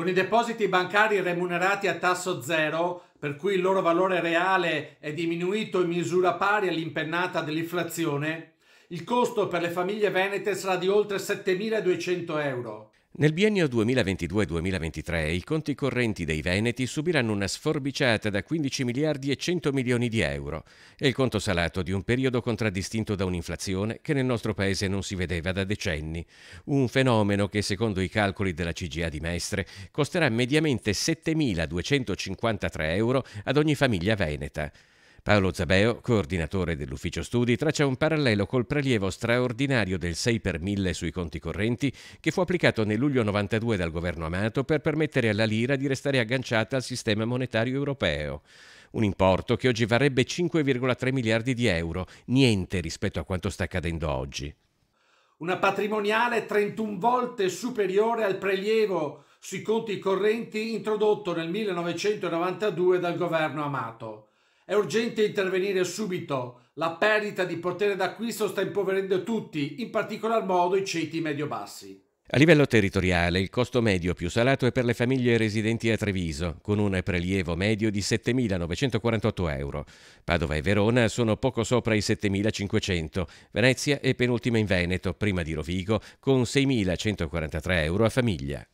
con i depositi bancari remunerati a tasso zero, per cui il loro valore reale è diminuito in misura pari all'impennata dell'inflazione, il costo per le famiglie venete sarà di oltre 7.200 euro. Nel biennio 2022-2023 i conti correnti dei Veneti subiranno una sforbiciata da 15 miliardi e 100 milioni di euro e il conto salato di un periodo contraddistinto da un'inflazione che nel nostro paese non si vedeva da decenni, un fenomeno che secondo i calcoli della CGA di Mestre costerà mediamente 7.253 euro ad ogni famiglia veneta. Paolo Zabeo, coordinatore dell'ufficio studi, traccia un parallelo col prelievo straordinario del 6 per 1000 sui conti correnti che fu applicato nel luglio 92 dal governo Amato per permettere alla lira di restare agganciata al sistema monetario europeo. Un importo che oggi varrebbe 5,3 miliardi di euro, niente rispetto a quanto sta accadendo oggi. Una patrimoniale 31 volte superiore al prelievo sui conti correnti introdotto nel 1992 dal governo Amato. È urgente intervenire subito. La perdita di potere d'acquisto sta impoverendo tutti, in particolar modo i ceti medio-bassi. A livello territoriale il costo medio più salato è per le famiglie residenti a Treviso, con un prelievo medio di 7.948 euro. Padova e Verona sono poco sopra i 7.500, Venezia è penultima in Veneto, prima di Rovigo, con 6.143 euro a famiglia.